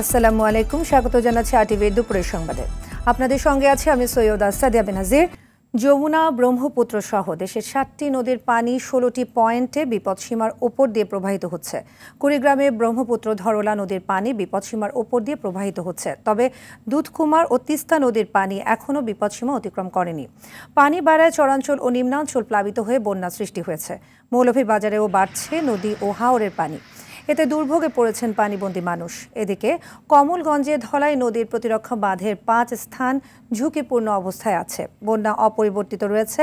আসসালামু আলাইকুম স্বাগত জানাচ্ছি আটিভির দুপুরের সংবাদে আপনাদের সঙ্গে আছে আমি সৈয়দ আস্তাদিয়া বেনাজির যমুনা ব্রহ্মপুত্র সহ দেশের সাতটি নদীর পানি ষোলোটি পয়েন্টে বিপদসীমার ওপর দিয়ে প্রবাহিত হচ্ছে কুড়িগ্রামে ব্রহ্মপুত্র ধরলা নদীর পানি বিপদসীমার ওপর দিয়ে প্রবাহিত হচ্ছে তবে দুধকুমার ও তিস্তা নদীর পানি এখনও বিপদসীমা অতিক্রম করেনি পানি বাড়ায় চরাঞ্চল ও নিম্নাঞ্চল প্লাবিত হয়ে বন্যা সৃষ্টি হয়েছে বাজারেও বাড়ছে নদী ও হাওরের পানি এতে দুর্ভোগে পড়েছেন পানিবন্দী মানুষ এদিকে কমলগঞ্জে ধলাই নদীর প্রতিরক্ষা বাঁধের পাঁচ স্থান ঝুঁকিপূর্ণ অবস্থায় আছে বন্যা অপরিবর্তিত রয়েছে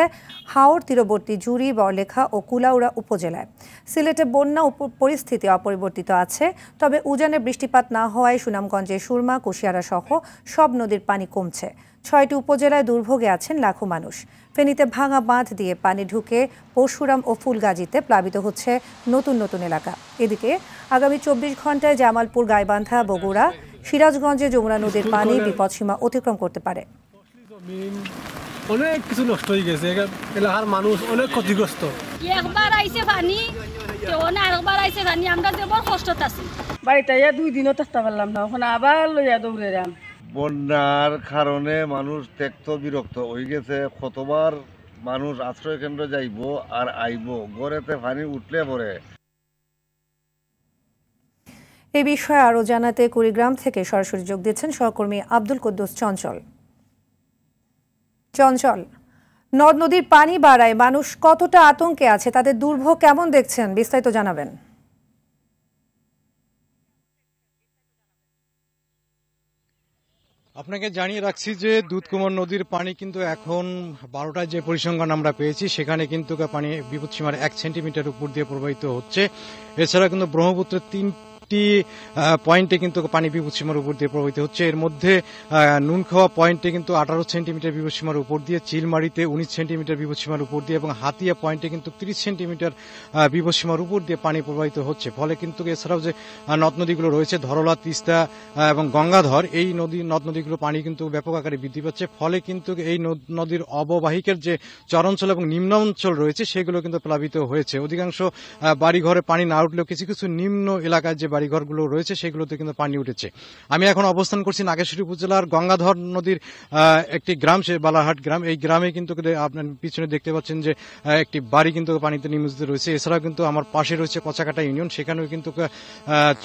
হাওড় তীরবর্তী জুড়ি বরলেখা ও কুলাউড়া উপজেলায় সিলেটে বন্যা পরিস্থিতি অপরিবর্তিত আছে তবে উজানে বৃষ্টিপাত না হওয়ায় সুনামগঞ্জে সুরমা কুশিয়ারা সহ সব নদীর পানি কমছে ছয়টি উপজেলায় দুর্ভোগে আছেন লাখো মানুষ ফেনীতে ভাঙা বাঁধ দিয়ে পানি ঢুকে পরশুরাম ও ফুলগাজীতে প্লাবিত হচ্ছে নতুন নতুন এলাকা এদিকে আগামী চব্বিশ ঘন্টায় জামালপুর গাইবান্ধা বগুড়া সিরাজগঞ্জে যমুনা নদীর পানি বিপদসীমা অতিক্রম করতে পারে অনেক কিছু নষ্ট হয়ে গেছে এলাকার মানুষ অনেক ক্ষতিগ্রস্ত একবার পানি আরেকবার পানি আমরা কষ্ট আছি বাড়িতে দুই দিনও থাকতে পারলাম না ওখানে আবার লইয়া দৌড়ে বন্যার কারণে মানুষ ত্যক্ত বিরক্ত হয়ে গেছে কতবার মানুষ আশ্রয় কেন্দ্র যাইব আর আইব গড়েতে পানি উঠলে পরে এ বিষয়ে আরও জানাতে কুড়িগ্রাম থেকে সরাসরি যোগ দিচ্ছেন সহকর্মী আব্দুল কুদ্দুস চঞ্চল চঞ্চল নদ নদীর পানি বাড়ায় মানুষ কতটা আতঙ্কে আছে তাদের দুর্ভোগ কেমন দেখছেন বিস্তারিত জানাবেন আপনাকে জানিয়ে রাখছি যে দুধকুমার নদীর পানি কিন্তু এখন বারোটায় যে পরিসংখ্যান আমরা পেয়েছি সেখানে কিন্তু পানি বিপদসীমার এক সেন্টিমিটার উপর দিয়ে প্রবাহিত হচ্ছে এছাড়া কিন্তু ব্রহ্মপুত্রের তিন একটি পয়েন্টে কিন্তু পানি বিপদসীমার উপর দিয়ে প্রবাহিত হচ্ছে এর মধ্যে নুনখাওয়া পয়েন্টে কিন্তু আঠারো সেন্টিমিটার বিপদসীমার উপর দিয়ে চিলমারিতে উনিশ সেন্টিমিটার বিপদসীমার উপর দিয়ে এবং হাতিয়া পয়েন্টে কিন্তু তিরিশ সেন্টিমিটার বিপদসীমার উপর দিয়ে পানি প্রবাহিত হচ্ছে ফলে কিন্তু এছাড়াও যে নদ নদীগুলো রয়েছে ধরলা তিস্তা এবং গঙ্গাধর এই নদী নদ নদীগুলো পানি কিন্তু ব্যাপক আকারে বৃদ্ধি পাচ্ছে ফলে কিন্তু এই নদীর অববাহিকের যে চরাঞ্চল এবং নিম্ন অঞ্চল রয়েছে সেগুলো কিন্তু প্লাবিত হয়েছে অধিকাংশ বাড়িঘরে পানি না উঠলেও কিছু কিছু নিম্ন এলাকায় যে বাড়িঘরগুলো রয়েছে সেগুলোতে কিন্তু পানি উঠেছে আমি এখন অবস্থান করছি নাগেশ্বরী উপজেলার গঙ্গাধর নদীর একটি গ্রাম সে বালাহাট গ্রাম এই গ্রামে কিন্তু আপনার পিছনে দেখতে পাচ্ছেন যে একটি বাড়ি কিন্তু পানিতে নিমজিত রয়েছে এছাড়াও কিন্তু আমার পাশে রয়েছে কচাকাটা ইউনিয়ন সেখানেও কিন্তু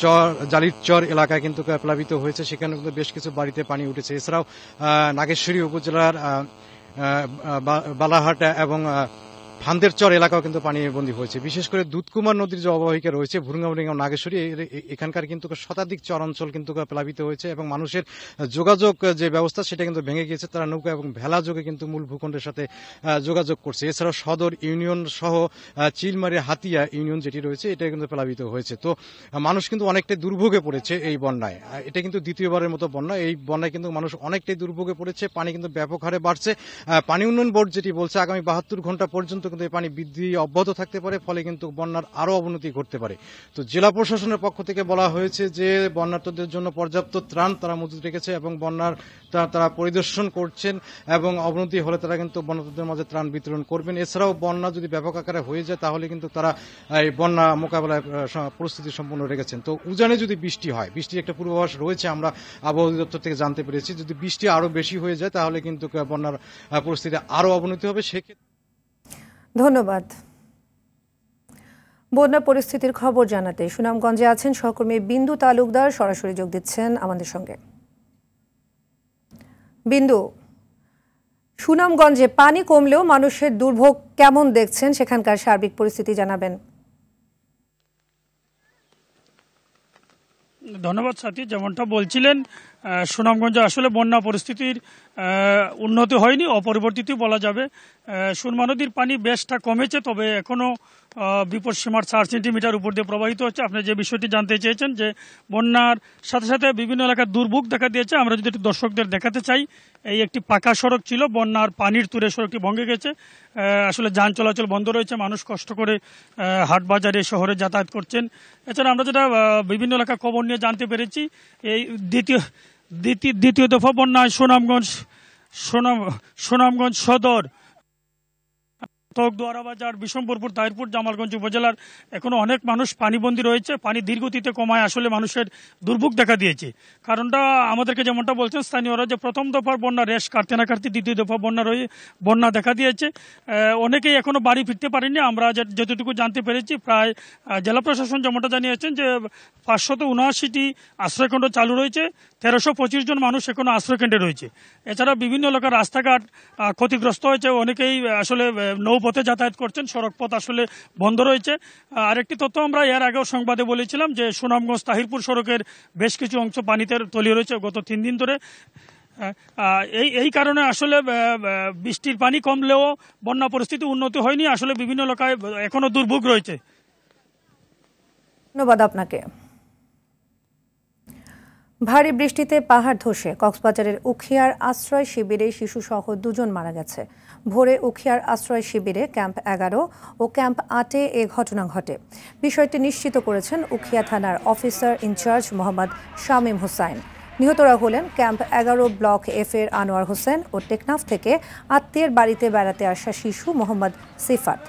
চর জালির চর এলাকায় কিন্তু প্লাবিত হয়েছে সেখানে কিন্তু বেশ কিছু বাড়িতে পানি উঠেছে এছাড়াও নাগেশ্বরী উপজেলার বালাহাট এবং ভান্দের চর এলাকাও কিন্তু বন্দি হয়েছে বিশেষ করে দুধকুমার নদীর যে অববাহিকা রয়েছে ভুরুঙ্গামুরিঙ্গাম নাগেশ্বরী এখানকার কিন্তু শতাধিক চর অঞ্চল কিন্তু প্লাবিত হয়েছে এবং মানুষের যোগাযোগ যে ব্যবস্থা সেটা কিন্তু ভেঙে গিয়েছে তারা নৌকা এবং ভেলা যোগে কিন্তু মূল ভূখণ্ডের সাথে যোগাযোগ করছে এছাড়াও সদর ইউনিয়ন সহ চিলমারি হাতিয়া ইউনিয়ন যেটি রয়েছে এটা কিন্তু প্লাবিত হয়েছে তো মানুষ কিন্তু অনেকটাই দুর্ভোগে পড়েছে এই বন্যায় এটা কিন্তু দ্বিতীয়বারের মতো বন্যা এই বন্যায় কিন্তু মানুষ অনেকটাই দুর্ভোগে পড়েছে পানি কিন্তু ব্যাপক হারে বাড়ছে পানি উন্নয়ন বোর্ড যেটি বলছে আগামী বাহাত্তর ঘন্টা পর্যন্ত কিন্তু এই পানি বৃদ্ধি অব্যাহত থাকতে পারে ফলে কিন্তু বন্যার আরও অবনতি ঘটতে পারে তো জেলা প্রশাসনের পক্ষ থেকে বলা হয়েছে যে বন্যার্থদের জন্য পর্যাপ্ত ত্রাণ তারা মজুত রেখেছে এবং বন্যার তারা পরিদর্শন করছেন এবং অবনতি হলে তারা কিন্তু বন্যার্থদের মাঝে ত্রাণ বিতরণ করবেন এছাড়াও বন্যা যদি ব্যাপক আকারে হয়ে যায় তাহলে কিন্তু তারা এই বন্যা মোকাবেলায় পরিস্থিতি সম্পূর্ণ রেখেছেন তো উজানে যদি বৃষ্টি হয় বৃষ্টির একটা পূর্বাভাস রয়েছে আমরা আবহাওয়া দপ্তর থেকে জানতে পেরেছি যদি বৃষ্টি আরও বেশি হয়ে যায় তাহলে কিন্তু বন্যার পরিস্থিতি আরও অবনতি হবে সেক্ষেত্রে ধন্যবাদ বন্যা পরিস্থিতির খবর জানাতে সুনামগঞ্জে আছেন সহকর্মী বিন্দু তালুকদার সরাসরি যোগ দিচ্ছেন আমাদের সঙ্গে বিন্দু সুনামগঞ্জে পানি কমলেও মানুষের দুর্ভোগ কেমন দেখছেন সেখানকার সার্বিক পরিস্থিতি জানাবেন ধন্যবাদ সাথী যেমনটা বলছিলেন সুনামগঞ্জে আসলে বন্যা পরিস্থিতির উন্নতি হয়নি অপরিবর্তিতই বলা যাবে সুরমা নদীর পানি বেশটা কমেছে তবে এখনও বিপদ সীমার চার সেন্টিমিটার উপর দিয়ে প্রবাহিত হচ্ছে আপনি যে বিষয়টি জানতে চেয়েছেন যে বন্যার সাথে সাথে বিভিন্ন এলাকার দুর্ভোগ দেখা দিয়েছে আমরা যদি একটু দর্শকদের দেখাতে চাই এই একটি পাকা সড়ক ছিল বন্যার পানির তুরে সড়কটি ভঙ্গে গেছে আসলে যান চলাচল বন্ধ রয়েছে মানুষ কষ্ট করে হাটবাজারে শহরে যাতায়াত করছেন এছাড়া আমরা যেটা বিভিন্ন এলাকা খবর নিয়ে জানতে পেরেছি এই দ্বিতীয় দ্বিতীয় দ্বিতীয় দফা বন্যায় সুনামগঞ্জ সুনামগঞ্জ সদর তোক দোয়ারাবাজার বিশম্বরপুর তাহিরপুর জামালগঞ্জ উপজেলার এখনও অনেক মানুষ পানিবন্দী রয়েছে পানি ধীরগতিতে কমায় আসলে মানুষের দুর্ভোগ দেখা দিয়েছে কারণটা আমাদেরকে যেমনটা বলছেন স্থানীয়রা যে প্রথম দফার বন্যা রেশ কাটতে না কাটতে দ্বিতীয় দফা বন্যা রয়ে বন্যা দেখা দিয়েছে অনেকেই এখনও বাড়ি ফিরতে পারেনি আমরা যতটুকু জানতে পেরেছি প্রায় জেলা প্রশাসন যেমনটা জানিয়েছেন যে পাঁচশত উনআশিটি আশ্রয়কেন্দ্র চালু রয়েছে তেরোশো পঁচিশ জন মানুষ এখনও আশ্রয়কেন্দ্রে রয়েছে এছাড়া বিভিন্ন এলাকার রাস্তাঘাট ক্ষতিগ্রস্ত হয়েছে অনেকেই আসলে নৌ পথে যাতায়াত করছেন সড়ক পথ আসলে বন্ধ রয়েছে আরেকটি তথ্য আমরা এর আগেও সংবাদে বলেছিলাম যে সুনামগঞ্জ তাহিরপুর সড়কের বেশ কিছু অংশ পানিতে তলিয়ে রয়েছে গত তিন দিন ধরে এই এই কারণে আসলে বৃষ্টির পানি কমলেও বন্যা পরিস্থিতি উন্নতি হয়নি আসলে বিভিন্ন এলাকায় এখনও দুর্ভোগ রয়েছে ধন্যবাদ আপনাকে ভারী বৃষ্টিতে পাহাড় ধসে কক্সবাজারের উখিয়ার আশ্রয় শিবিরে শিশুসহ দুজন মারা গেছে ভোরে উখিয়ার আশ্রয় শিবিরে ক্যাম্প এগারো ও ক্যাম্প আটে এ ঘটনা ঘটে বিষয়টি নিশ্চিত করেছেন উখিয়া থানার অফিসার ইনচার্জ মোহাম্মদ শামীম হুসাইন নিহতরা হলেন ক্যাম্প এগারো ব্লক এফ এর আনোয়ার হোসেন ও টেকনাফ থেকে আত্মীয়ের বাড়িতে বেড়াতে আসা শিশু মোহাম্মদ সিফাত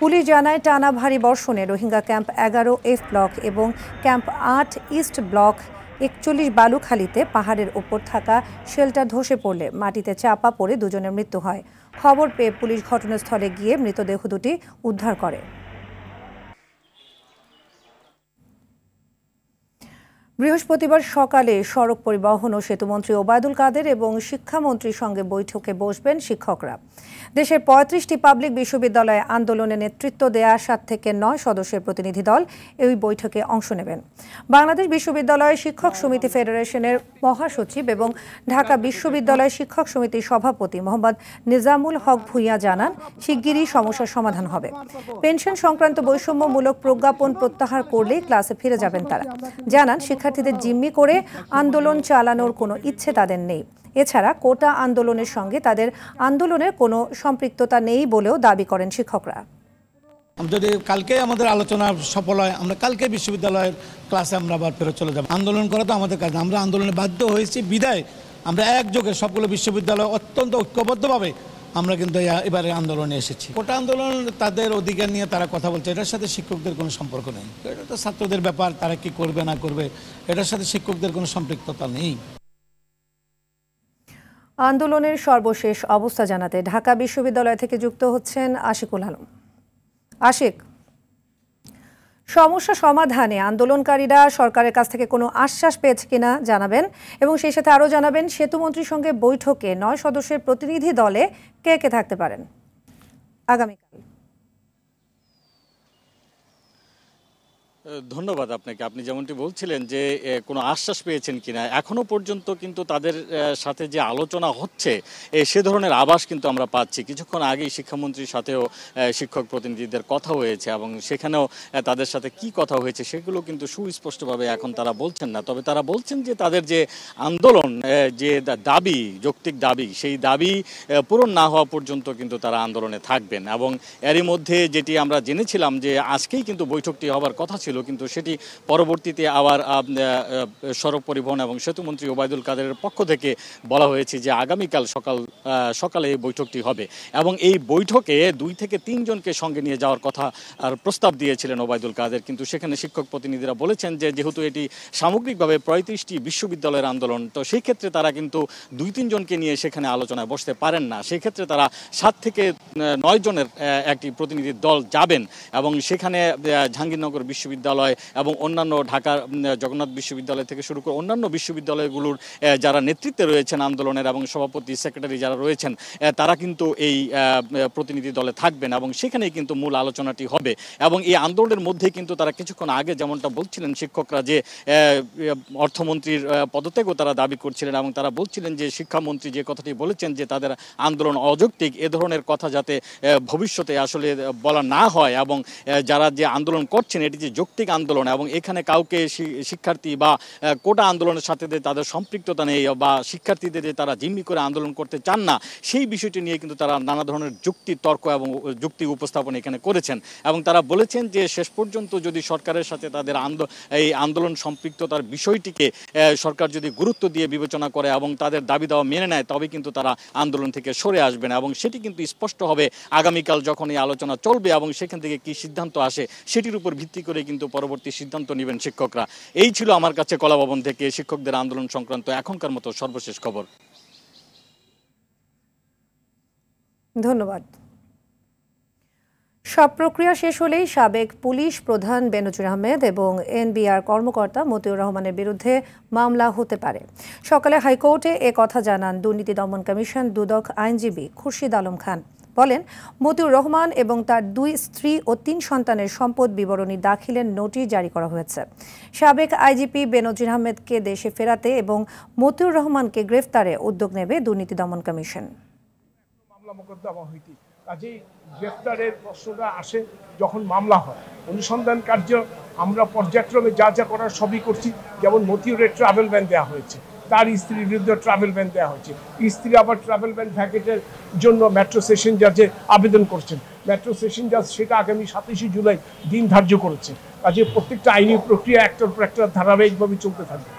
পুলিশ জানায় টানা ভারী বর্ষণে রোহিঙ্গা ক্যাম্প এগারো এফ ব্লক এবং ক্যাম্প আট ইস্ট ব্লক একচল্লিশ বালুখালিতে পাহাড়ের ওপর থাকা শেল্টার ধসে পড়লে মাটিতে চাপা পড়ে দুজনের মৃত্যু হয় খবর পেয়ে পুলিশ ঘটনাস্থলে গিয়ে মৃতদেহ দুটি উদ্ধার করে বৃহস্পতিবার সকালে সড়ক পরিবহন ও সেতুমন্ত্রী ওবায়দুল কাদের এবং শিক্ষামন্ত্রীর সঙ্গে বৈঠকে বসবেন শিক্ষকরা দেশের পঁয়ত্রিশটি পাবলিক বিশ্ববিদ্যালয়ে আন্দোলনে নেতৃত্ব দেয়া সাত থেকে নয় সদস্যের প্রতিনিধি দল এই বৈঠকে অংশ নেবেন বাংলাদেশ বিশ্ববিদ্যালয় শিক্ষক সমিতি ফেডারেশনের মহাসচিব এবং ঢাকা বিশ্ববিদ্যালয় শিক্ষক সমিতির সভাপতি মোহাম্মদ নিজামুল হক ভুইয়া জানান শিগগিরই সমস্যার সমাধান হবে পেনশন সংক্রান্ত বৈষম্যমূলক প্রজ্ঞাপন প্রত্যাহার করলেই ক্লাসে ফিরে যাবেন তারা জানান শিক্ষা শিক্ষার্থীদের জিম্মি করে আন্দোলন চালানোর কোনো ইচ্ছে তাদের নেই এছাড়া কোটা আন্দোলনের সঙ্গে তাদের আন্দোলনের কোনো সম্পৃক্ততা নেই বলেও দাবি করেন শিক্ষকরা যদি কালকে আমাদের আলোচনা সফল হয় আমরা কালকে বিশ্ববিদ্যালয়ের ক্লাসে আমরা আবার ফেরত চলে যাব আন্দোলন করা তো আমাদের কাজ আমরা আন্দোলনে বাধ্য হয়েছি বিদায় আমরা একযোগে সবগুলো বিশ্ববিদ্যালয় অত্যন্ত ঐক্যবদ্ধভাবে আমরা কিন্তু এবারে আন্দোলনে এসেছি কোটা আন্দোলন তাদের অধিকার নিয়ে তারা কথা বলছে এটার সাথে শিক্ষকদের কোনো সম্পর্ক নেই এটা তো ছাত্রদের ব্যাপার তারা কি করবে না করবে এটার সাথে শিক্ষকদের কোনো সম্পৃক্ততা নেই আন্দোলনের সর্বশেষ অবস্থা জানাতে ঢাকা বিশ্ববিদ্যালয় থেকে যুক্ত হচ্ছেন আশিকুল আলম আশিক সমস্যা সমাধানে আন্দোলনকারীরা সরকারের কাছ থেকে কোনো আশ্বাস পেয়েছে কিনা জানাবেন এবং সেই সাথে আরও জানাবেন সেতুমন্ত্রীর সঙ্গে বৈঠকে নয় সদস্যের প্রতিনিধি দলে কে কে থাকতে পারেন আগামীকাল ধন্যবাদ আপনাকে আপনি যেমনটি বলছিলেন যে কোনো আশ্বাস পেয়েছেন কিনা এখনো পর্যন্ত কিন্তু তাদের সাথে যে আলোচনা হচ্ছে সে ধরনের আবাস কিন্তু আমরা পাচ্ছি কিছুক্ষণ আগেই শিক্ষামন্ত্রীর সাথেও শিক্ষক প্রতিনিধিদের কথা হয়েছে এবং সেখানেও তাদের সাথে কি কথা হয়েছে সেগুলো কিন্তু সুস্পষ্টভাবে এখন তারা বলছেন না তবে তারা বলছেন যে তাদের যে আন্দোলন যে দাবি যৌক্তিক দাবি সেই দাবি পূরণ না হওয়া পর্যন্ত কিন্তু তারা আন্দোলনে থাকবেন এবং এরই মধ্যে যেটি আমরা জেনেছিলাম যে আজকেই কিন্তু বৈঠকটি হবার কথা ছিল ছিল কিন্তু সেটি পরবর্তীতে আবার সড়ক পরিবহন এবং সেতু মন্ত্রী ওবায়দুল কাদের পক্ষ থেকে বলা হয়েছে যে আগামীকাল সকাল সকালে এই বৈঠকটি হবে এবং এই বৈঠকে দুই থেকে তিনজনকে সঙ্গে নিয়ে যাওয়ার কথা আর প্রস্তাব দিয়েছিলেন ওবায়দুল কাদের কিন্তু সেখানে শিক্ষক প্রতিনিধিরা বলেছেন যে যেহেতু এটি সামগ্রিকভাবে পঁয়ত্রিশটি বিশ্ববিদ্যালয়ের আন্দোলন তো সেই ক্ষেত্রে তারা কিন্তু দুই তিনজনকে নিয়ে সেখানে আলোচনায় বসতে পারেন না সেক্ষেত্রে তারা সাত থেকে নয় জনের একটি প্রতিনিধি দল যাবেন এবং সেখানে জাহাঙ্গীরনগর বিশ্ববিদ্যালয় বিশ্ববিদ্যালয় এবং অন্যান্য ঢাকার জগন্নাথ বিশ্ববিদ্যালয় থেকে শুরু করে অন্যান্য বিশ্ববিদ্যালয়গুলোর যারা নেতৃত্বে রয়েছেন আন্দোলনের এবং সভাপতি সেক্রেটারি যারা রয়েছেন তারা কিন্তু এই প্রতিনিধি দলে থাকবেন এবং সেখানেই কিন্তু মূল আলোচনাটি হবে এবং এই আন্দোলনের মধ্যে কিন্তু তারা কিছুক্ষণ আগে যেমনটা বলছিলেন শিক্ষকরা যে অর্থমন্ত্রীর পদত্যাগও তারা দাবি করছিলেন এবং তারা বলছিলেন যে শিক্ষামন্ত্রী যে কথাটি বলেছেন যে তাদের আন্দোলন অযৌক্তিক এ ধরনের কথা যাতে ভবিষ্যতে আসলে বলা না হয় এবং যারা যে আন্দোলন করছেন এটি যে যৌক্তিক ভিত্তিক আন্দোলন এবং এখানে কাউকে শিক্ষার্থী বা কোটা আন্দোলনের সাথে যে তাদের সম্পৃক্ততা নেই বা শিক্ষার্থীদের যে তারা জিম্মি করে আন্দোলন করতে চান না সেই বিষয়টি নিয়ে কিন্তু তারা নানা ধরনের যুক্তি তর্ক এবং যুক্তি উপস্থাপন এখানে করেছেন এবং তারা বলেছেন যে শেষ পর্যন্ত যদি সরকারের সাথে তাদের এই আন্দোলন সম্পৃক্ততার বিষয়টিকে সরকার যদি গুরুত্ব দিয়ে বিবেচনা করে এবং তাদের দাবি দাওয়া মেনে নেয় তবে কিন্তু তারা আন্দোলন থেকে সরে আসবে না এবং সেটি কিন্তু স্পষ্ট হবে আগামীকাল যখন এই আলোচনা চলবে এবং সেখান থেকে কি সিদ্ধান্ত আসে সেটির উপর ভিত্তি করে কিন্তু কিন্তু পরবর্তী সিদ্ধান্ত নেবেন শিক্ষকরা এই ছিল আমার কাছে কলাভবন থেকে শিক্ষকদের আন্দোলন সংক্রান্ত এখনকার মতো সর্বশেষ খবর ধন্যবাদ সব প্রক্রিয়া শেষ হলেই সাবেক পুলিশ প্রধান বেনজুর আহমেদ এবং এনবিআর কর্মকর্তা মতিউর রহমানের বিরুদ্ধে মামলা হতে পারে সকালে হাইকোর্টে কথা জানান দুর্নীতি দমন কমিশন দুদক আইনজীবী খুরশিদ আলম খান বলেন মতিউর রহমান এবং তার দুই স্ত্রী ও তিন সন্তানের সম্পদ বিবরণী দাখিলের নোটিশ জারি করা হয়েছে সাবেক আইজিপি বেনজির আহমেদকে দেশে ফেরাতে এবং মতিউর রহমানকে গ্রেফতারে উদ্যোগ নেবে দুর্নীতি দমন কমিশন কাজেই গ্রেফতারের প্রশ্নটা আসে যখন মামলা হয় অনুসন্ধান কার্য আমরা পর্যায়ক্রমে যা যা করার সবই করছি যেমন মতিউরের ট্রাভেল ব্যান দেওয়া হয়েছে তার স্ত্রীর বিরুদ্ধে ট্রাভেল ব্যান দেওয়া হয়েছে স্ত্রী আবার ট্রাভেল ব্যান ভ্যাকেটের জন্য মেট্রো সেশন জাজে আবেদন করছেন মেট্রো সেশন জাজ সেটা আগামী সাতাশে জুলাই দিন ধার্য করেছে কাজে প্রত্যেকটা আইনি প্রক্রিয়া একটার পর একটা ধারাবাহিকভাবে চলতে থাকবে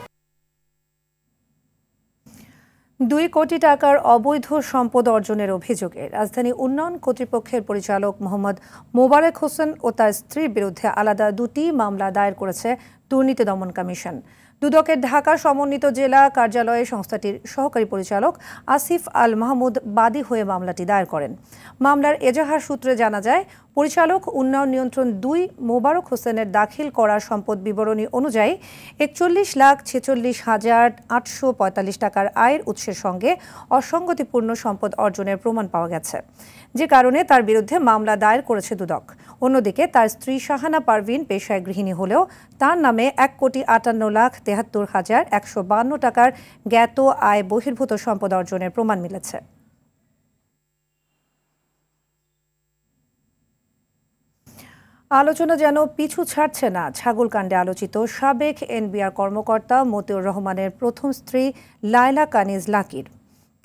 দুই কোটি টাকার অবৈধ সম্পদ অর্জনের অভিযোগে রাজধানী উন্নয়ন কর্তৃপক্ষের পরিচালক মোহাম্মদ মোবারক হোসেন ও তার স্ত্রীর বিরুদ্ধে আলাদা দুটি মামলা দায়ের করেছে দুর্নীতি দমন কমিশন দুদকের ঢাকা সমন্বিত জেলা কার্যালয়ে সংস্থাটির সহকারী পরিচালক আসিফ আল মাহমুদ বাদী হয়ে মামলাটি দায়ের করেন মামলার এজাহার সূত্রে জানা যায় পরিচালক উন্নয়ন নিয়ন্ত্রণ দুই মোবারক হোসেনের দাখিল করা সম্পদ বিবরণী অনুযায়ী একচল্লিশ লাখ ছেচল্লিশ হাজার আটশো পঁয়তাল্লিশ টাকার আয়ের উৎসের সঙ্গে অসঙ্গতিপূর্ণ সম্পদ অর্জনের প্রমাণ পাওয়া গেছে যে কারণে তার বিরুদ্ধে মামলা দায়ের করেছে দুদক অন্যদিকে তার স্ত্রী শাহানা পারভিন পেশায় গৃহিণী হলেও তার নামে এক কোটি আটান্ন লাখ তেহাত্তর হাজার একশো বান্ন টাকার জ্ঞাত আয় বহির্ভূত সম্পদ অর্জনের প্রমাণ মিলেছে আলোচনা যেন পিছু ছাড়ছে না ছাগলকাণ্ডে আলোচিত সাবেক এনবিআর কর্মকর্তা মতিউর রহমানের প্রথম স্ত্রী লায়লা কানিজ লাকির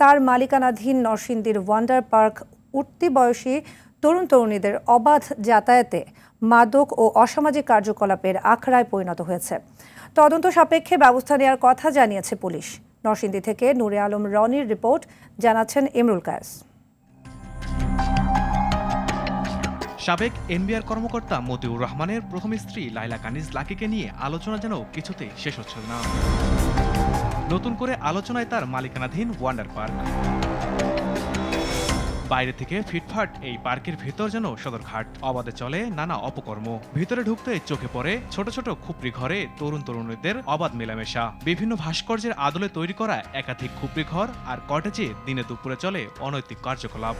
তার মালিকানাধীন নরসিংদীর ওয়ান্ডার পার্ক উঠতি বয়সী তরুণ তরুণীদের অবাধ যাতায়াতে মাদক ও অসামাজিক কার্যকলাপের আখড়ায় পরিণত হয়েছে তদন্ত সাপেক্ষে ব্যবস্থা নেওয়ার কথা জানিয়েছে পুলিশ নরসিংদী থেকে নুরে আলম রনির রিপোর্ট জানাচ্ছেন ইমরুল কায়েস সাবেক এনবিআর কর্মকর্তা মতিউর রহমানের প্রথম স্ত্রী লাইলা কানিজ লাকিকে নিয়ে আলোচনা যেন কিছুতে শেষ হচ্ছে না নতুন করে আলোচনায় তার মালিকানাধীন ওয়ান্ডার পার্ক বাইরে থেকে ফিটফাট এই পার্কের ভেতর যেন সদরঘাট অবাধে চলে নানা অপকর্ম ভিতরে ঢুকতে চোখে পড়ে ছোট ছোট খুপড়ি ঘরে তরুণ তরুণীদের অবাধ মেলামেশা বিভিন্ন ভাস্কর্যের আদলে তৈরি করা একাধিক খুপড়ি ঘর আর কটেজে দিনে দুপুরে চলে অনৈতিক কার্যকলাপ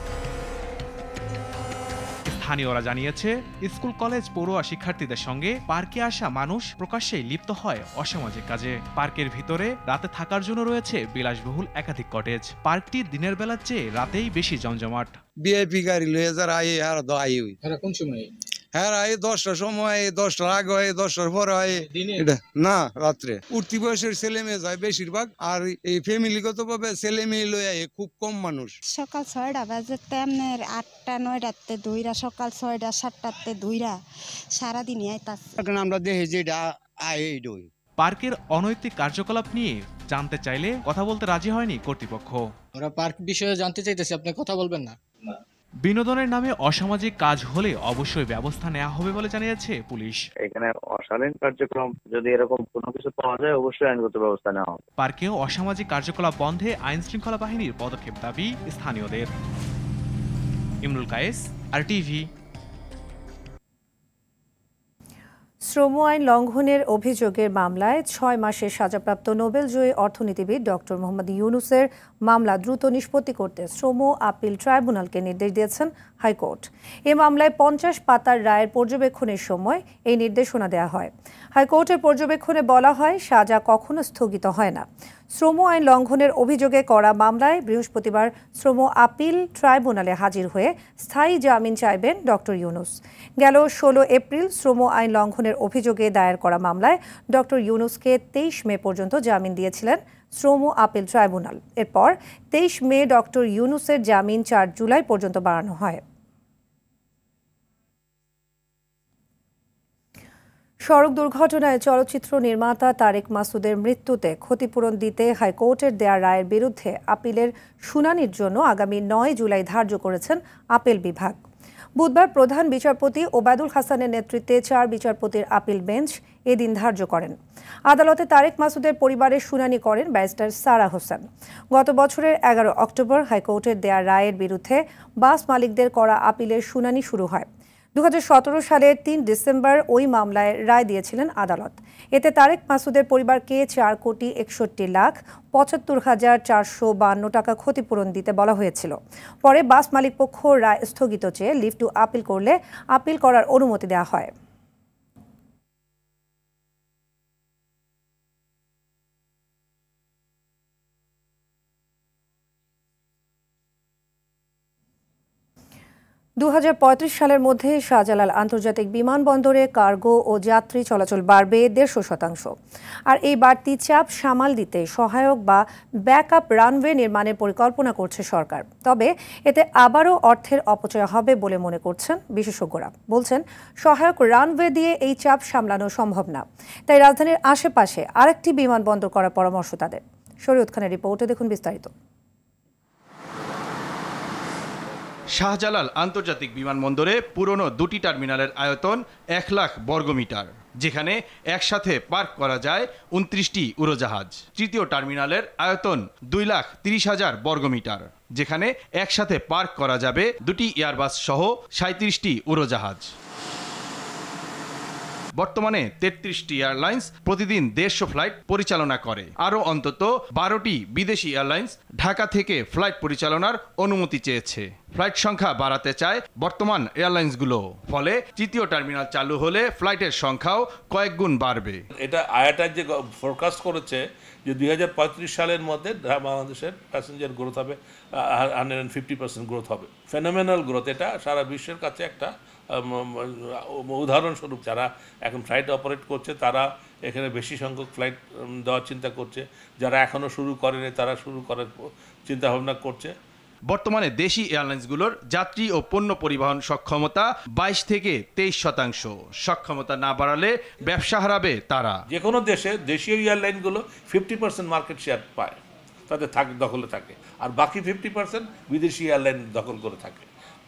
স্থানীয়রা জানিয়েছে স্কুল কলেজ পড়ুয়া শিক্ষার্থীদের সঙ্গে পার্কে আসা মানুষ প্রকাশ্যেই লিপ্ত হয় অসামাজিক কাজে পার্কের ভিতরে রাতে থাকার জন্য রয়েছে বিলাসবহুল একাধিক কটেজ পার্কটি দিনের বেলার চেয়ে রাতেই বেশি জমজমাট বিআইপি গাড়ি লয়ে যারা আই আর দো আই কোন সময় হ্যাঁ এই দশটার সময় দশটার আগে হয় দশটার পরে হয় এটা না রাত্রে উঠতি বয়সের ছেলে মেয়ে যায় বেশিরভাগ আর এই ফ্যামিলিগত ভাবে ছেলে মেয়ে লয়ে খুব কম মানুষ সকাল ছয়টা বাজে তেমনের আটটা নয়টাতে ধুইরা সকাল ছয়টা সাতটাতে ধুইরা সারাদিন আইতাছে আমরা দেখি যে এটা আয় ডই পার্কের অনৈতিক কার্যকলাপ নিয়ে জানতে চাইলে কথা বলতে রাজি হয়নি কর্তৃপক্ষ ওরা পার্ক বিষয়ে জানতে চাইতেছি আপনি কথা বলবেন না বিনোদনের নামে অসামাজিক কাজ হলে অবশ্যই ব্যবস্থা নেওয়া হবে বলে জানিয়েছে পুলিশ এখানে অশালীন কার্যক্রম যদি এরকম কোনো কিছু পাওয়া যায় অবশ্যই আইনগত ব্যবস্থা নেওয়া হবে পার্কে অসামাজিক কার্যকলাপ বন্ধে আইন শৃঙ্খলা বাহিনীর পদক্ষেপ দাবি স্থানীয়দের ইমরুল কায়েস আর টিভি শ্রম আইন লঙ্ঘনের অভিযোগের মামলায় ছয় মাসের সাজাপ্রাপ্ত নোবেল জয়ী অর্থনীতিবিদ ডক্টর মোহাম্মদ ইউনুসের মামলা দ্রুত নিষ্পত্তি করতে শ্রম আপিল ট্রাইব্যুনালকে নির্দেশ দিয়েছেন হাইকোর্ট এ মামলায় পঞ্চাশ পাতার রায়ের পর্যবেক্ষণের সময় এই নির্দেশনা দেয়া হয় হাইকোর্টের পর্যবেক্ষণে বলা হয় সাজা কখনো স্থগিত হয় না শ্রম আইন লঙ্ঘনের অভিযোগে করা মামলায় বৃহস্পতিবার শ্রম আপিল ট্রাইব্যুনালে হাজির হয়ে স্থায়ী জামিন চাইবেন ডক্টর ইউনুস গেল ষোলো এপ্রিল শ্রম আইন লঙ্ঘনের অভিযোগে দায়ের করা মামলায় ডক্টর ইউনুসকে তেইশ মে পর্যন্ত জামিন দিয়েছিলেন শ্রম ও আপিল ট্রাইব্যুনাল এরপর তেইশ মে ডক্টর ইউনুসের জামিন চার জুলাই পর্যন্ত বাড়ানো হয় সড়ক দুর্ঘটনায় চলচ্চিত্র নির্মাতা তারেক মাসুদের মৃত্যুতে ক্ষতিপূরণ দিতে হাইকোর্টের দেয়া রায়ের বিরুদ্ধে আপিলের শুনানির জন্য আগামী নয় জুলাই ধার্য করেছেন আপিল বিভাগ বুধবার প্রধান বিচারপতি ওবায়দুল হাসানের নেতৃত্বে চার বিচারপতির আপিল বেঞ্চ এদিন ধার্য করেন আদালতে তারেক মাসুদের পরিবারের শুনানি করেন ব্যারিস্টার সারা হোসেন গত বছরের এগারো অক্টোবর হাইকোর্টের দেয়া রায়ের বিরুদ্ধে বাস মালিকদের করা আপিলের শুনানি শুরু হয় দু সালের তিন ডিসেম্বর ওই মামলায় রায় দিয়েছিলেন আদালত এতে তারেক মাসুদের পরিবারকে চার কোটি একষট্টি লাখ পঁচাত্তর হাজার চারশো বান্ন টাকা ক্ষতিপূরণ দিতে বলা হয়েছিল পরে বাস মালিক পক্ষ রায় স্থগিত চেয়ে লিফটু আপিল করলে আপিল করার অনুমতি দেওয়া হয় দু সালের মধ্যে শাহজালাল আন্তর্জাতিক বিমানবন্দরে কার্গো ও যাত্রী চলাচল বাড়বে দেড়শো শতাংশ আর এই বাড়তি চাপ সামাল দিতে সহায়ক বা ব্যাকআপ রানওয়ে নির্মাণের পরিকল্পনা করছে সরকার তবে এতে আবারও অর্থের অপচয় হবে বলে মনে করছেন বিশেষজ্ঞরা বলছেন সহায়ক রানওয়ে দিয়ে এই চাপ সামলানো সম্ভব না তাই রাজধানীর আশেপাশে আরেকটি বিমানবন্দর করার পরামর্শ তাদের শরীয়ত খানের রিপোর্টে দেখুন বিস্তারিত শাহজালাল আন্তর্জাতিক বিমানবন্দরে পুরনো দুটি টার্মিনালের আয়তন এক লাখ বর্গমিটার যেখানে একসাথে পার্ক করা যায় উনত্রিশটি উড়োজাহাজ তৃতীয় টার্মিনালের আয়তন দুই লাখ তিরিশ হাজার বর্গমিটার যেখানে একসাথে পার্ক করা যাবে দুটি এয়ারবাস সহ সাঁত্রিশটি উড়োজাহাজ বর্তমানে তেত্রিশটি এয়ারলাইন্স প্রতিদিন দেড়শো ফ্লাইট পরিচালনা করে আরও অন্তত বারোটি বিদেশি এয়ারলাইন্স ঢাকা থেকে ফ্লাইট পরিচালনার অনুমতি চেয়েছে ফ্লাইট সংখ্যা বাড়াতে চায় বর্তমান এয়ারলাইন্সগুলো ফলে তৃতীয় টার্মিনাল চালু হলে ফ্লাইটের সংখ্যাও কয়েক গুণ বাড়বে এটা আয়াটার যে ফোরকাস্ট করেছে যে দুই সালের মধ্যে বাংলাদেশের প্যাসেঞ্জার গ্রোথ হবে hundred and fifty percent growth হবে ফেনোমেনাল গ্রোথ এটা সারা বিশ্বের কাছে একটা উদাহরণস্বরূপ যারা এখন ফ্লাইট অপারেট করছে তারা এখানে বেশি সংখ্যক ফ্লাইট দেওয়ার চিন্তা করছে যারা এখনও শুরু করেনি তারা শুরু করার চিন্তাভাবনা করছে বর্তমানে দেশি এয়ারলাইন্সগুলোর যাত্রী ও পণ্য পরিবহন সক্ষমতা বাইশ থেকে তেইশ শতাংশ সক্ষমতা না বাড়ালে ব্যবসা হারাবে তারা যে কোনো দেশে দেশীয় এয়ারলাইনগুলো ফিফটি পার্সেন্ট মার্কেট শেয়ার পায় তাদের থাক দখলে থাকে আর বাকি ফিফটি পার্সেন্ট বিদেশি এয়ারলাইন দখল করে থাকে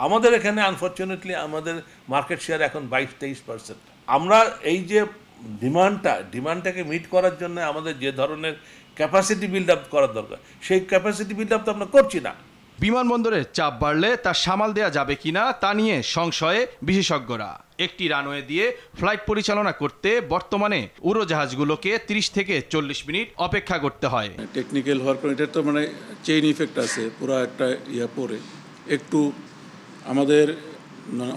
আমাদের এখানে আনফর্চুনেটলি আমাদের মার্কেট শেয়ার এখন বাইশ তেইশ পার্সেন্ট আমরা এই যে ডিমান্ডটা ডিমান্ডটাকে মিট করার জন্য আমাদের যে ধরনের ক্যাপাসিটি বিল্ড আপ করার দরকার সেই ক্যাপাসিটি বিল্ড আপ তো আমরা করছি না বিমানবন্দরের চাপ বাড়লে তা সামাল দেয়া যাবে কিনা তা নিয়ে সংশয়ে বিশেষজ্ঞরা একটি রানওয়ে দিয়ে ফ্লাইট পরিচালনা করতে বর্তমানে উড়োজাহাজগুলোকে 30 থেকে চল্লিশ মিনিট অপেক্ষা করতে হয় টেকনিক্যাল হওয়ার পর এটার তো মানে চেইন ইফেক্ট আছে পুরো একটা ইয়ে পরে একটু আমাদের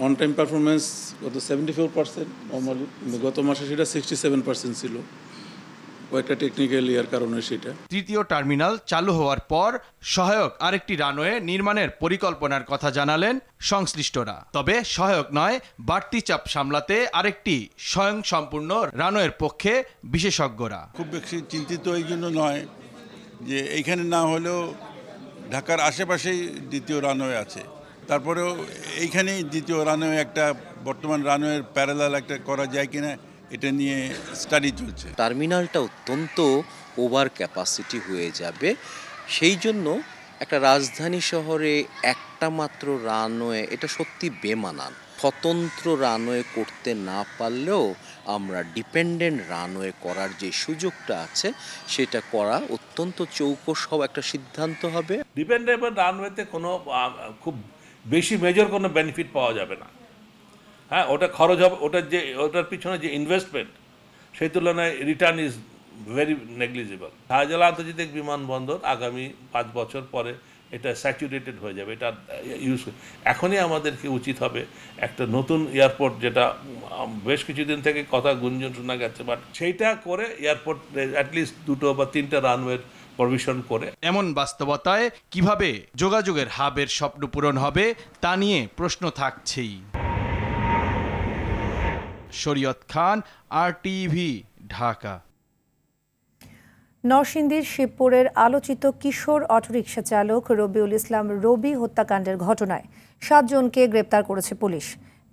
অন টাইম পারফরমেন্স গত সেভেন্টি ফোর পার্সেন্ট নর্মালি গত মাসে সেটা সিক্সটি সেভেন পার্সেন্ট ছিল কয়েকটা টেকনিক্যাল ইয়ার কারণে সেটা তৃতীয় টার্মিনাল চালু হওয়ার পর সহায়ক আরেকটি রানওয়ে নির্মাণের পরিকল্পনার কথা জানালেন সংশ্লিষ্টরা তবে সহায়ক নয় বাড়তি চাপ সামলাতে আরেকটি স্বয়ং সম্পূর্ণ রানওয়ের পক্ষে বিশেষজ্ঞরা খুব বেশি চিন্তিত এই জন্য নয় যে এইখানে না হলেও ঢাকার আশেপাশেই দ্বিতীয় রানওয়ে আছে তারপরেও এইখানেই দ্বিতীয় রানওয়ে একটা বর্তমান রানওয়ের প্যারালাল একটা করা যায় কিনা এটা নিয়ে স্টাডি চলছে টার্মিনালটা অত্যন্ত ওভার ক্যাপাসিটি হয়ে যাবে সেই জন্য একটা রাজধানী শহরে একটা মাত্র রানওয়ে এটা সত্যি বেমানান স্বতন্ত্র রানওয়ে করতে না পারলেও আমরা ডিপেন্ডেন্ট রানওয়ে করার যে সুযোগটা আছে সেটা করা অত্যন্ত চৌকস হওয়া একটা সিদ্ধান্ত হবে ডিপেন্ডেবল রানওয়েতে কোনো খুব বেশি মেজর কোনো বেনিফিট পাওয়া যাবে না হ্যাঁ ওটা খরচ হবে ওটার যে ওটার পিছনে যে ইনভেস্টমেন্ট সেই তুলনায় return is very negligible Shahjalal আন্তর্জাতিক বিমানবন্দর আগামী পাঁচ বছর পরে এটা স্যাচুরেটেড হয়ে যাবে এটা ইউজ এখনই আমাদেরকে উচিত হবে একটা নতুন এয়ারপোর্ট যেটা বেশ কিছুদিন থেকে কথা গুঞ্জন শোনা গেছে বাট সেইটা করে এয়ারপোর্ট অ্যাটলিস্ট দুটো বা তিনটা রানওয়ের প্রভিশন করে এমন বাস্তবতায় কিভাবে যোগাযোগের হাবের স্বপ্ন পূরণ হবে তা নিয়ে প্রশ্ন থাকছেই শরীয়ত খান আর টিভি ঢাকা নরসিংদীর শিবপুরের আলোচিত কিশোর অটোরিকশা চালক রবিউল ইসলাম রবি হত্যাকাণ্ডের ঘটনায় সাতজনকে গ্রেপ্তার করেছে পুলিশ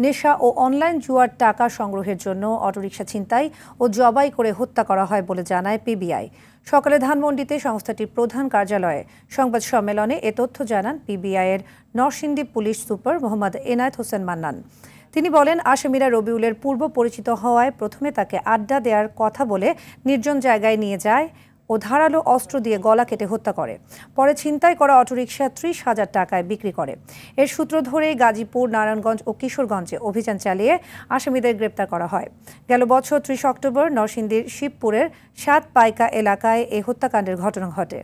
নেশা ও অনলাইন জুয়ার টাকা সংগ্রহের জন্য অটোরিকশা ছিনতাই ও জবাই করে হত্যা করা হয় বলে জানায় পিবিআই সকালে ধানমন্ডিতে সংস্থাটির প্রধান কার্যালয়ে সংবাদ সম্মেলনে এ তথ্য জানান পিবিআইয়ের নরসিংদী পুলিশ সুপার মোহাম্মদ এনায়েত হোসেন মান্নান তিনি বলেন আসামিরা রবিউলের পূর্ব পরিচিত হওয়ায় প্রথমে তাকে আড্ডা দেওয়ার কথা বলে নির্জন জায়গায় নিয়ে যায় ও ধারালো অস্ত্র দিয়ে গলা কেটে হত্যা করে পরে ছিনতাই করা অটোরিকশা ত্রিশ হাজার টাকায় বিক্রি করে এর সূত্র ধরে গাজীপুর নারায়ণগঞ্জ ও কিশোরগঞ্জে অভিযান চালিয়ে আসামিদের গ্রেপ্তার করা হয় গেল বছর ত্রিশ অক্টোবর নরসিংদীর শিবপুরের সাত পাইকা এলাকায় এই হত্যাকাণ্ডের ঘটনা ঘটে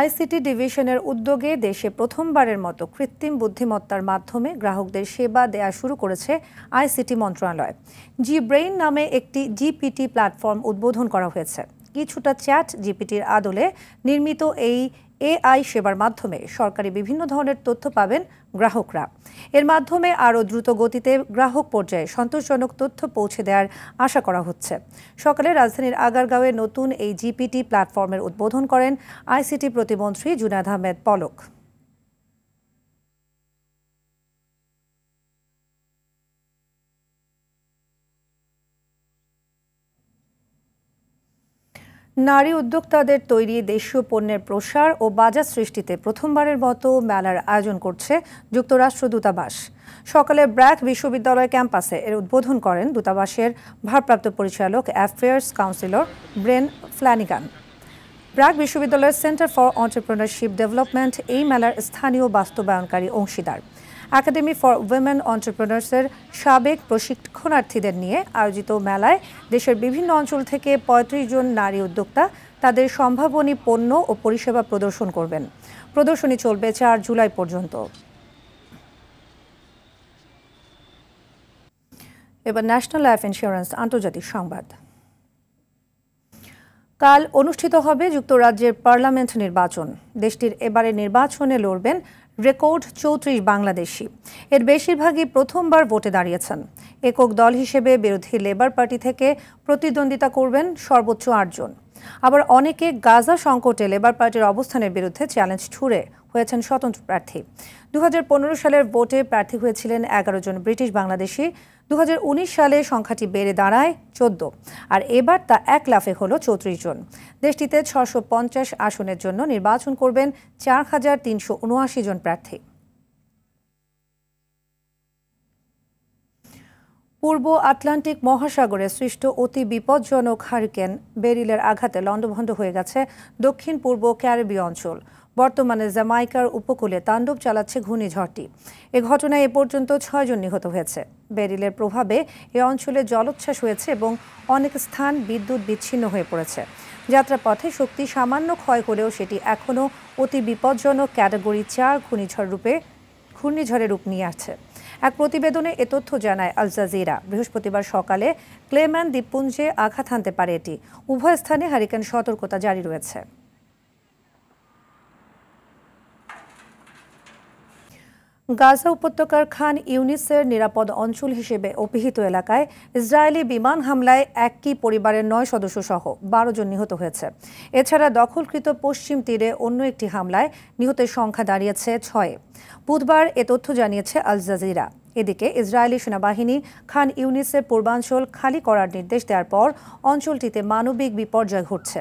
আইসিটি ডিভিশনের উদ্যোগে দেশে প্রথমবারের মতো কৃত্রিম বুদ্ধিমত্তার মাধ্যমে গ্রাহকদের সেবা দেয়া শুরু করেছে আইসিটি মন্ত্রণালয় জি ব্রেইন নামে একটি জিপিটি প্ল্যাটফর্ম উদ্বোধন করা হয়েছে কিছুটা চ্যাট জিপিটির আদলে নির্মিত এই এআই সেবার মাধ্যমে সরকারি বিভিন্ন ধরনের তথ্য পাবেন গ্রাহকরা এর মাধ্যমে আরও দ্রুত গতিতে গ্রাহক পর্যায়ে সন্তোষজনক তথ্য পৌঁছে দেওয়ার আশা করা হচ্ছে সকালে রাজধানীর আগারগাঁওয়ে নতুন এই জিপিটি প্ল্যাটফর্মের উদ্বোধন করেন আইসিটি প্রতিমন্ত্রী জুনাদ আহমেদ পলক নারী উদ্যোক্তাদের তৈরি দেশীয় পণ্যের প্রসার ও বাজার সৃষ্টিতে প্রথমবারের মতো মেলার আয়োজন করছে যুক্তরাষ্ট্র দূতাবাস সকালে ব্র্যাক বিশ্ববিদ্যালয় ক্যাম্পাসে এর উদ্বোধন করেন দূতাবাসের ভারপ্রাপ্ত পরিচালক affairs counsellor Brian Flanagan BRAC বিশ্ববিদ্যালয়ের সেন্টার ফর অন্টারপ্রেনারশিপ ডেভেলপমেন্ট এই মেলার স্থানীয় বাস্তবায়নকারী অংশীদার একাডেমি ফর উইমেন অন্টারপ্রেনার্সের সাবেক প্রশিক্ষণার্থীদের নিয়ে আয়োজিত মেলায় দেশের বিভিন্ন অঞ্চল থেকে পঁয়ত্রিশ জন নারী উদ্যোক্তা তাদের সম্ভাবনী পণ্য ও পরিষেবা প্রদর্শন করবেন প্রদর্শনী চলবে চার জুলাই পর্যন্ত এবার ন্যাশনাল লাইফ ইন্স্যুরেন্স আন্তর্জাতিক সংবাদ কাল অনুষ্ঠিত হবে যুক্তরাজ্যের পার্লামেন্ট নির্বাচন দেশটির এবারে নির্বাচনে লড়বেন রেকর্ড চৌত্রিশ বাংলাদেশি এর বেশিরভাগই প্রথমবার ভোটে দাঁড়িয়েছেন একক দল হিসেবে বিরোধী লেবার পার্টি থেকে প্রতিদ্বন্দ্বিতা করবেন সর্বোচ্চ আটজন আবার অনেকে গাজা সংকটে লেবার পার্টির অবস্থানের বিরুদ্ধে চ্যালেঞ্জ ছুড়ে হয়েছেন স্বতন্ত্র প্রার্থী দু সালের ভোটে প্রার্থী হয়েছিলেন এগারো জন ব্রিটিশ বাংলাদেশি 2019 সালে সংখ্যাটি বেড়ে দাঁড়ায় চোদ্দ আর এবার তা এক লাফে হলো চৌত্রিশ জন দেশটিতে ছশো আসনের জন্য নির্বাচন করবেন চার হাজার তিনশো জন প্রার্থী পূর্ব আটলান্টিক মহাসাগরে সৃষ্ট অতি বিপজ্জনক হারিকেন বেরিলের আঘাতে লণ্ডভণ্ড হয়ে গেছে দক্ষিণ পূর্ব ক্যারিবীয় অঞ্চল বর্তমানে জামাইকার উপকূলে তাণ্ডব চালাচ্ছে ঘূর্ণিঝড়টি এ ঘটনায় এ পর্যন্ত ছয়জন নিহত হয়েছে বেরিলের প্রভাবে এ অঞ্চলে জলোচ্ছ্বাস হয়েছে এবং অনেক স্থান বিদ্যুৎ বিচ্ছিন্ন হয়ে পড়েছে যাত্রাপথে শক্তি সামান্য ক্ষয় হলেও সেটি এখনও অতি বিপজ্জনক ক্যাটাগরি চার ঘূর্ণিঝড় রূপে ঘূর্ণিঝড়ে রূপ নিয়ে আছে এক প্রতিবেদনে এ তথ্য জানায় আল জাজিরা বৃহস্পতিবার সকালে ক্লেম্যান দ্বীপপুঞ্জে আঘাত হানতে পারে এটি উভয় স্থানে হারিকেন সতর্কতা জারি রয়েছে গাজা উপত্যকার খান ইউনিসের নিরাপদ অঞ্চল হিসেবে অপিহিত এলাকায় ইসরায়েলি বিমান হামলায় একই পরিবারের নয় সদস্য সহ বারো জন নিহত হয়েছে এছাড়া দখলকৃত পশ্চিম তীরে অন্য একটি হামলায় নিহতের সংখ্যা দাঁড়িয়েছে ছয় বুধবার এ তথ্য জানিয়েছে আল জাজিরা এদিকে ইসরায়েলি সেনাবাহিনী খান ইউনিসের পূর্বাঞ্চল খালি করার নির্দেশ দেওয়ার পর অঞ্চলটিতে মানবিক বিপর্যয় ঘটছে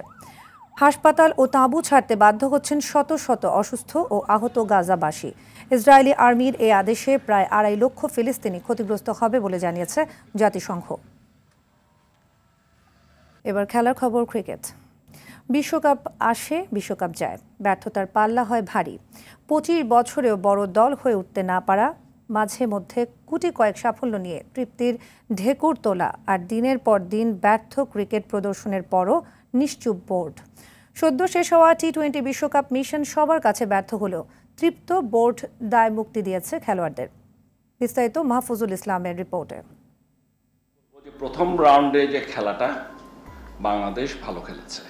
হাসপাতাল ও তাঁবু ছাড়তে বাধ্য হচ্ছেন শত শত অসুস্থ ও আহত গাজাবাসী ইসরায়েলি আর্মির এই আদেশে প্রায় আড়াই লক্ষ ফিলিস্তিনি ক্ষতিগ্রস্ত হবে বলে জানিয়েছে জাতিসংঘ এবার খেলার খবর ক্রিকেট বিশ্বকাপ আসে বিশ্বকাপ যায় ব্যর্থতার পাল্লা হয় ভারী পঁচিশ বছরেও বড় দল হয়ে উঠতে না পারা মাঝে মধ্যে কুটি কয়েক সাফল্য নিয়ে তৃপ্তির ঢেকুর তোলা আর দিনের পর দিন ব্যর্থ ক্রিকেট প্রদর্শনের পরও নিশ্চুপ বোর্ড সদ্য শেষ হওয়া টি টোয়েন্টি বিশ্বকাপ মিশন সবার কাছে ব্যর্থ হলেও তৃপ্ত বোর্ড দায় মুক্তি দিয়েছে খেলোয়াড়দের বিস্তারিত মাহফুজুল ইসলামের রিপোর্টে প্রথম রাউন্ডে যে খেলাটা বাংলাদেশ ভালো খেলেছে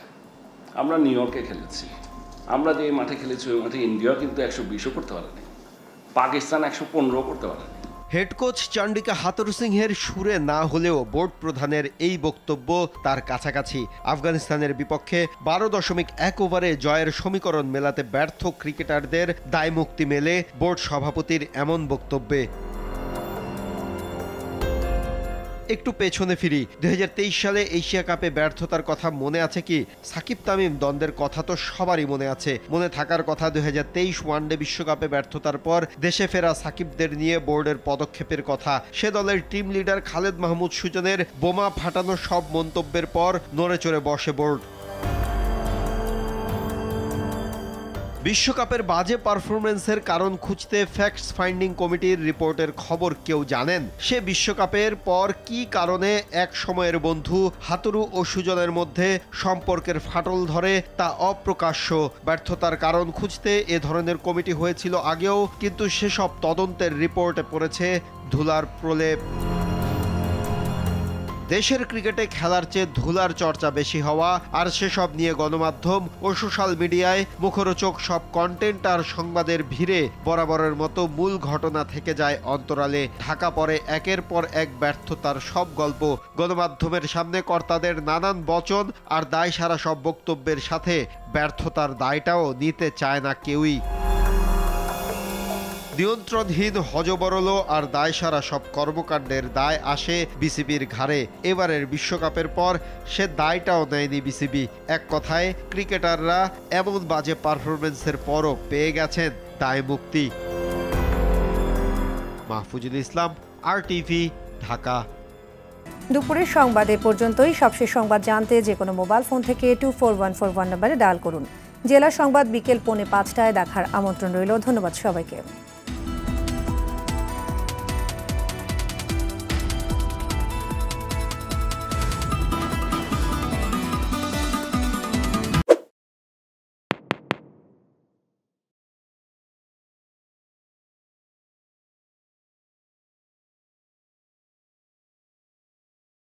আমরা নিউ ইয়র্কে খেলেছি আমরা যে মাঠে খেলেছি ওই মাঠে ইন্ডিয়া কিন্তু একশো বিশও করতে পারেনি পাকিস্তান একশো পনেরো করতে পারেনি হেড কোচ চন্ডিকা হাতর সিংহের সুরে না হলেও বোর্ড প্রধানের এই বক্তব্য তার কাছাকাছি আফগানিস্তানের বিপক্ষে বারো দশমিক এক ওভারে জয়ের সমীকরণ মেলাতে ব্যর্থ ক্রিকেটারদের দায়মুক্তি মেলে বোর্ড সভাপতির এমন বক্তব্যে একটু পেছনে ফিরি দুই সালে এশিয়া কাপে ব্যর্থতার কথা মনে আছে কি সাকিব তামিম দ্বন্দ্বের কথা তো সবারই মনে আছে মনে থাকার কথা দুই ওয়ানডে বিশ্বকাপে ব্যর্থতার পর দেশে ফেরা সাকিবদের নিয়ে বোর্ডের পদক্ষেপের কথা সে দলের টিম লিডার খালেদ মাহমুদ সুজনের বোমা ফাটানো সব মন্তব্যের পর নড়ে চড়ে বসে বোর্ড বিশ্বকাপের বাজে পারফরমেন্সের কারণ খুঁজতে ফ্যাক্টস ফাইন্ডিং কমিটির রিপোর্টের খবর কেউ জানেন সে বিশ্বকাপের পর কি কারণে এক সময়ের বন্ধু হাতুরু ও সুজনের মধ্যে সম্পর্কের ফাটল ধরে তা অপ্রকাশ্য ব্যর্থতার কারণ খুঁজতে এ ধরনের কমিটি হয়েছিল আগেও কিন্তু সেসব তদন্তের রিপোর্টে পড়েছে ধুলার প্রলেপ দেশের ক্রিকেটে খেলার চেয়ে ধুলার চর্চা বেশি হওয়া আর সেসব নিয়ে গণমাধ্যম ও সোশ্যাল মিডিয়ায় মুখরোচক সব কন্টেন্ট আর সংবাদের ভিড়ে বরাবরের মতো মূল ঘটনা থেকে যায় অন্তরালে ঢাকা পরে একের পর এক ব্যর্থতার সব গল্প গণমাধ্যমের সামনে কর্তাদের নানান বচন আর দায় সারা সব বক্তব্যের সাথে ব্যর্থতার দায়টাও নিতে চায় না কেউই নিয়ন্ত্রণহীন হজবরল আর দায় সারা সব কর্মকাণ্ডের দায় আসে বিসিবির ঘাড়ে এবারের বিশ্বকাপের পর সে দায়টাও নেয়নি বিসিবি এক কথায় ক্রিকেটাররা এমন বাজে পারফরমেন্সের পরও পেয়ে গেছেন দায় মুক্তি মাহফুজুল ইসলাম আর টিভি ঢাকা দুপুরের সংবাদ এ পর্যন্তই সবশেষ সংবাদ জানতে যে কোনো মোবাইল ফোন থেকে two four one four one নম্বরে ডায়াল করুন জেলা সংবাদ বিকেল পৌনে পাঁচটায় দেখার আমন্ত্রণ রইল ধন্যবাদ সবাইকে